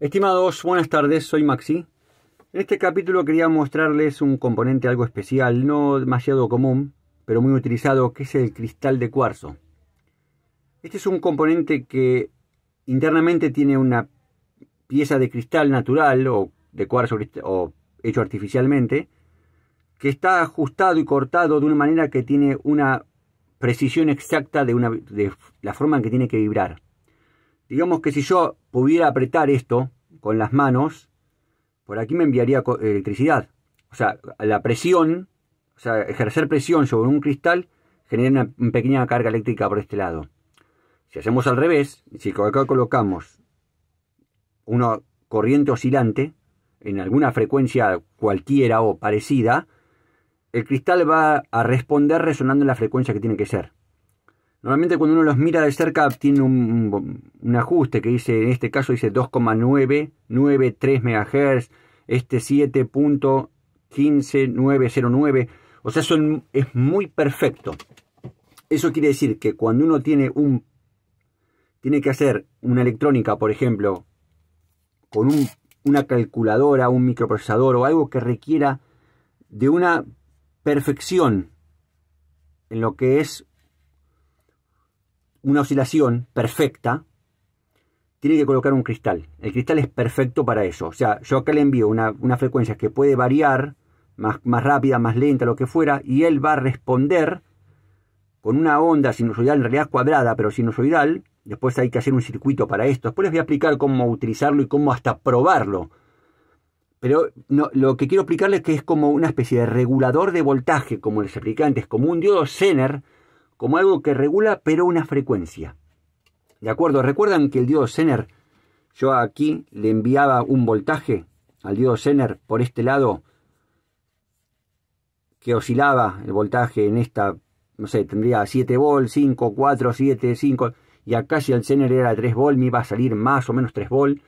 Estimados, buenas tardes, soy Maxi. En este capítulo quería mostrarles un componente algo especial, no demasiado común, pero muy utilizado, que es el cristal de cuarzo. Este es un componente que internamente tiene una pieza de cristal natural o de cuarzo o hecho artificialmente, que está ajustado y cortado de una manera que tiene una precisión exacta de, de la forma en que tiene que vibrar. Digamos que si yo pudiera apretar esto con las manos, por aquí me enviaría electricidad. O sea, la presión, o sea, ejercer presión sobre un cristal genera una pequeña carga eléctrica por este lado. Si hacemos al revés, si acá colocamos una corriente oscilante en alguna frecuencia cualquiera o parecida, el cristal va a responder resonando en la frecuencia que tiene que ser. Normalmente cuando uno los mira de cerca tiene un, ajuste que dice, en este caso dice 2,993 MHz, este 7.15909, o sea, son, es muy perfecto. Eso quiere decir que cuando uno tiene un tiene que hacer una electrónica, por ejemplo, con una calculadora, un microprocesador o algo que requiera de una perfección en lo que es una oscilación perfecta, tiene que colocar un cristal. El cristal es perfecto para eso. O sea, yo acá le envío una, frecuencia que puede variar, más, más rápida, más lenta, lo que fuera, y él va a responder con una onda sinusoidal, en realidad cuadrada, pero sinusoidal. Después hay que hacer un circuito para esto. Después les voy a explicar cómo utilizarlo y cómo hasta probarlo. Pero no, lo que quiero explicarles es que es como una especie de regulador de voltaje, como les expliqué antes, como un diodo Zener, como algo que regula pero una frecuencia. De acuerdo, recuerdan que el diodo Zener, yo aquí le enviaba un voltaje al diodo Zener por este lado, que oscilaba el voltaje en esta, no sé, tendría 7 volts, 5, 4, 7, 5, y acá si el Zener era 3 volts, me iba a salir más o menos 3 volts,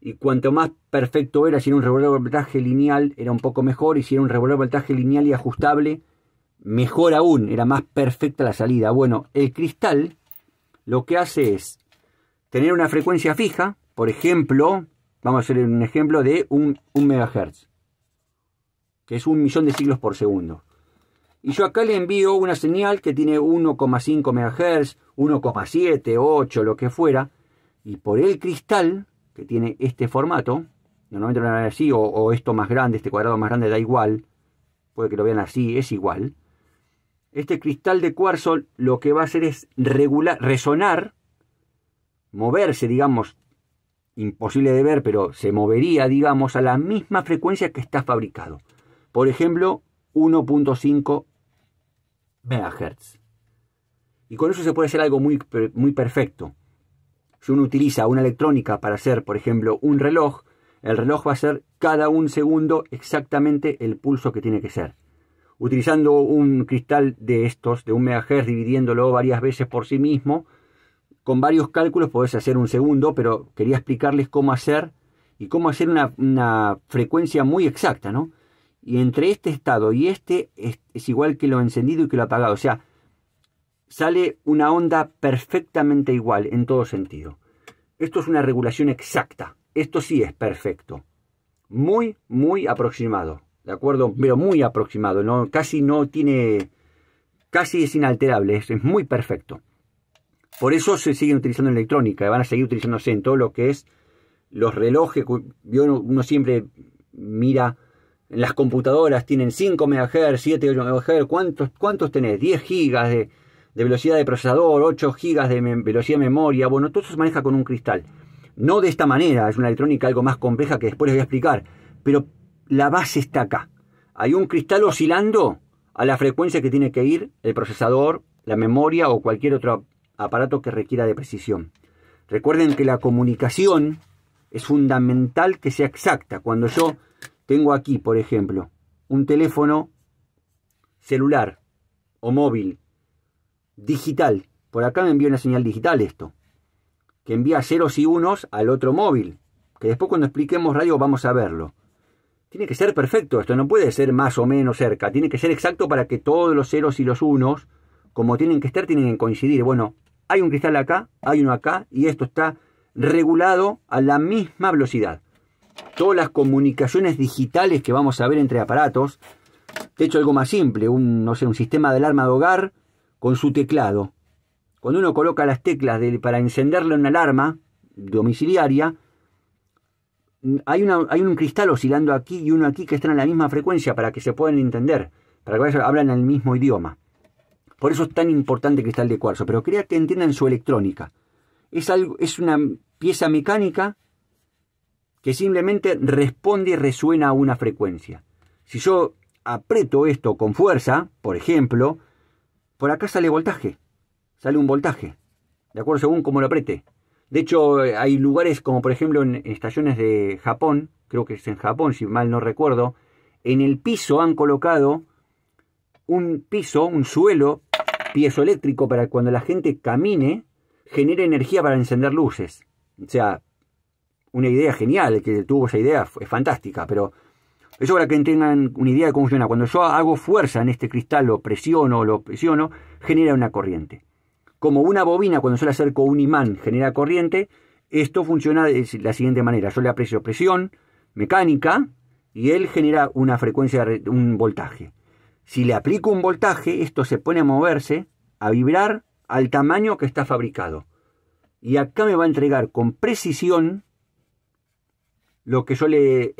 y cuanto más perfecto era, si era un regulador de voltaje lineal, era un poco mejor, y si era un regulador de voltaje lineal y ajustable, Mejor aún, era más perfecta la salida. Bueno, el cristal lo que hace es tener una frecuencia fija, por ejemplo, vamos a hacer un ejemplo de un, megahertz, que es un millón de siglos por segundo. Y yo acá le envío una señal que tiene 1,5 megahertz, 1,7, 8, lo que fuera. Y por el cristal, que tiene este formato, normalmente lo vean así, o, esto más grande, este cuadrado más grande, da igual. Puede que lo vean así, es igual. Este cristal de cuarzo lo que va a hacer es regular, resonar, moverse, digamos, imposible de ver, pero se movería, digamos, a la misma frecuencia que está fabricado. Por ejemplo, 1.5 MHz. Y con eso se puede hacer algo muy, muy perfecto. Si uno utiliza una electrónica para hacer, por ejemplo, un reloj, el reloj va a ser cada un segundo exactamente el pulso que tiene que ser utilizando un cristal de estos, de un megahertz, dividiéndolo varias veces por sí mismo. Con varios cálculos podés hacer un segundo, pero quería explicarles cómo hacer y cómo hacer una, frecuencia muy exacta, ¿no? Y entre este estado y este es, es igual que lo encendido y que lo apagado. O sea, sale una onda perfectamente igual en todo sentido. Esto es una regulación exacta. Esto sí es perfecto. Muy, muy aproximado. ¿de acuerdo? Pero muy aproximado, ¿no? casi no tiene, casi es inalterable, es, muy perfecto. Por eso se siguen utilizando en electrónica, van a seguir utilizándose en todo lo que es los relojes, uno, siempre mira en las computadoras, tienen 5 MHz, 7 MHz, ¿cuántos, cuántos tenés? 10 GB de, velocidad de procesador, 8 GB de velocidad de memoria, bueno, todo eso se maneja con un cristal. No de esta manera, es una electrónica algo más compleja que después les voy a explicar, pero la base está acá. Hay un cristal oscilando a la frecuencia que tiene que ir el procesador, la memoria o cualquier otro aparato que requiera de precisión. Recuerden que la comunicación es fundamental que sea exacta. Cuando yo tengo aquí, por ejemplo, un teléfono celular o móvil digital, por acá me envía una señal digital esto, que envía ceros y unos al otro móvil, que después cuando expliquemos radio vamos a verlo tiene que ser perfecto esto, no puede ser más o menos cerca, tiene que ser exacto para que todos los ceros y los unos, como tienen que estar, tienen que coincidir. Bueno, hay un cristal acá, hay uno acá, y esto está regulado a la misma velocidad. Todas las comunicaciones digitales que vamos a ver entre aparatos, de hecho algo más simple, un, no sé, un sistema de alarma de hogar con su teclado. Cuando uno coloca las teclas de, para encenderle una alarma domiciliaria, hay, un cristal oscilando aquí y uno aquí que están en la misma frecuencia para que se puedan entender, para que hablen hablan el mismo idioma. Por eso es tan importante el cristal de cuarzo, pero crea que entiendan su electrónica. Es, algo, es una pieza mecánica que simplemente responde y resuena a una frecuencia. Si yo aprieto esto con fuerza, por ejemplo, por acá sale voltaje, sale un voltaje, ¿de acuerdo? Según cómo lo apriete. De hecho, hay lugares como por ejemplo en, estaciones de Japón, creo que es en Japón, si mal no recuerdo, en el piso han colocado un piso, un suelo piezoeléctrico para que cuando la gente camine genere energía para encender luces. O sea, una idea genial, que tuvo esa idea es fantástica, pero eso para que tengan una idea de cómo funciona. Cuando yo hago fuerza en este cristal, lo presiono, lo presiono, genera una corriente como una bobina cuando yo le acerco un imán genera corriente, esto funciona de la siguiente manera. Yo le aprecio presión mecánica y él genera una frecuencia, un voltaje. Si le aplico un voltaje, esto se pone a moverse, a vibrar al tamaño que está fabricado. Y acá me va a entregar con precisión lo que yo le,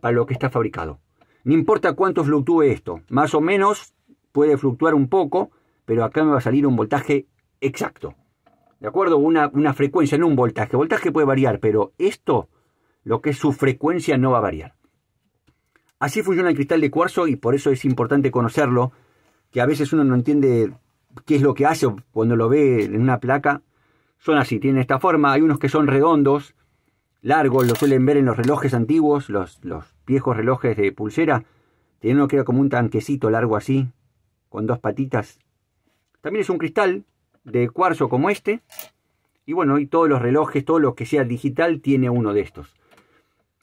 para lo que está fabricado. No importa cuánto fluctúe esto, más o menos puede fluctuar un poco, pero acá me va a salir un voltaje exacto. ¿De acuerdo? Una, frecuencia, no un voltaje. voltaje puede variar, pero esto, lo que es su frecuencia, no va a variar. Así funciona el cristal de cuarzo y por eso es importante conocerlo, que a veces uno no entiende qué es lo que hace cuando lo ve en una placa. Son así, tienen esta forma. Hay unos que son redondos, largos, lo suelen ver en los relojes antiguos, los, los viejos relojes de pulsera. Tiene uno que era como un tanquecito largo así, con dos patitas. También es un cristal, de cuarzo como este. Y bueno, y todos los relojes, todo lo que sea digital tiene uno de estos.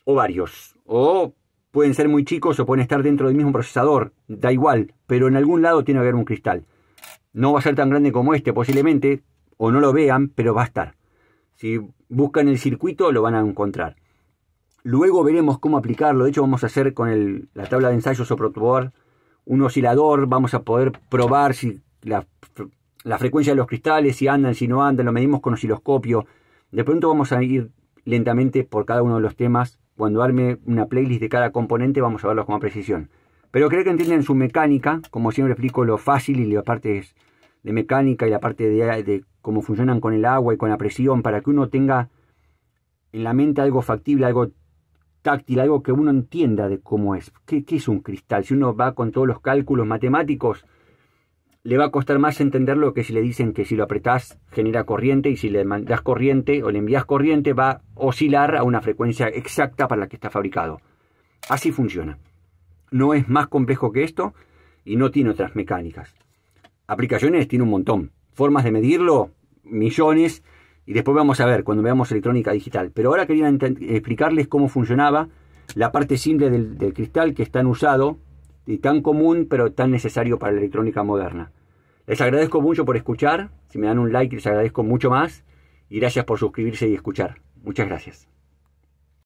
O varios. O pueden ser muy chicos o pueden estar dentro del mismo procesador. Da igual. Pero en algún lado tiene que haber un cristal. No va a ser tan grande como este posiblemente. O no lo vean, pero va a estar. Si buscan el circuito lo van a encontrar. Luego veremos cómo aplicarlo. De hecho, vamos a hacer con la tabla de ensayos o probar un oscilador. Vamos a poder probar si la la frecuencia de los cristales, si andan, si no andan, lo medimos con osciloscopio. De pronto vamos a ir lentamente por cada uno de los temas. Cuando arme una playlist de cada componente vamos a verlos con más precisión. Pero creo que entienden su mecánica, como siempre explico lo fácil y la parte de mecánica y la parte de, cómo funcionan con el agua y con la presión, para que uno tenga en la mente algo factible, algo táctil, algo que uno entienda de cómo es. qué es un cristal? Si uno va con todos los cálculos matemáticos, le va a costar más entenderlo que si le dicen que si lo apretás genera corriente y si le mandas corriente o le envías corriente va a oscilar a una frecuencia exacta para la que está fabricado. Así funciona. No es más complejo que esto y no tiene otras mecánicas. Aplicaciones tiene un montón. Formas de medirlo, millones. Y después vamos a ver cuando veamos electrónica digital. Pero ahora quería explicarles cómo funcionaba la parte simple del, cristal que están en usado y tan común pero tan necesario para la electrónica moderna. Les agradezco mucho por escuchar, si me dan un like les agradezco mucho más y gracias por suscribirse y escuchar. Muchas gracias.